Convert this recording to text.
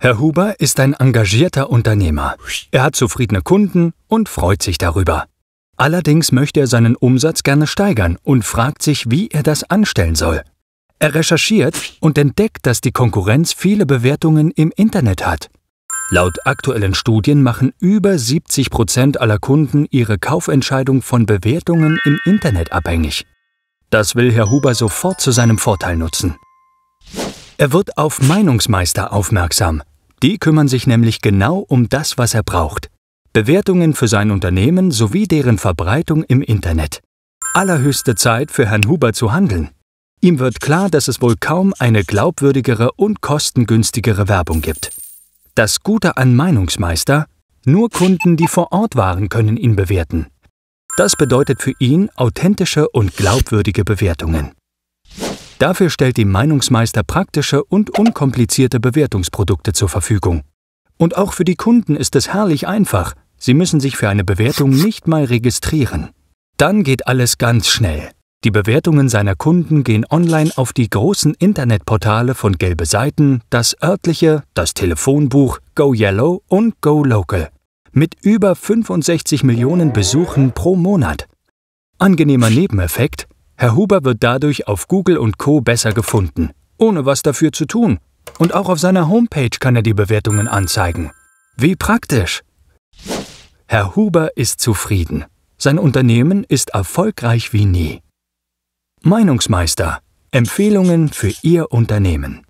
Herr Huber ist ein engagierter Unternehmer. Er hat zufriedene Kunden und freut sich darüber. Allerdings möchte er seinen Umsatz gerne steigern und fragt sich, wie er das anstellen soll. Er recherchiert und entdeckt, dass die Konkurrenz viele Bewertungen im Internet hat. Laut aktuellen Studien machen über 70 Prozent aller Kunden ihre Kaufentscheidung von Bewertungen im Internet abhängig. Das will Herr Huber sofort zu seinem Vorteil nutzen. Er wird auf Meinungsmeister aufmerksam, die kümmern sich nämlich genau um das, was er braucht. Bewertungen für sein Unternehmen sowie deren Verbreitung im Internet. Allerhöchste Zeit für Herrn Huber zu handeln. Ihm wird klar, dass es wohl kaum eine glaubwürdigere und kostengünstigere Werbung gibt. Das Gute an Meinungsmeister, nur Kunden, die vor Ort waren, können ihn bewerten. Das bedeutet für ihn authentische und glaubwürdige Bewertungen. Dafür stellt die Meinungsmeister praktische und unkomplizierte Bewertungsprodukte zur Verfügung. Und auch für die Kunden ist es herrlich einfach. Sie müssen sich für eine Bewertung nicht mal registrieren. Dann geht alles ganz schnell. Die Bewertungen seiner Kunden gehen online auf die großen Internetportale von Gelbe Seiten, das örtliche, das Telefonbuch, Go Yellow und Go Local. Mit über 65 Millionen Besuchen pro Monat. Angenehmer Nebeneffekt, Herr Huber wird dadurch auf Google und Co besser gefunden, ohne was dafür zu tun. Und auch auf seiner Homepage kann er die Bewertungen anzeigen. Wie praktisch! Herr Huber ist zufrieden. Sein Unternehmen ist erfolgreich wie nie. Meinungsmeister. Empfehlungen für Ihr Unternehmen.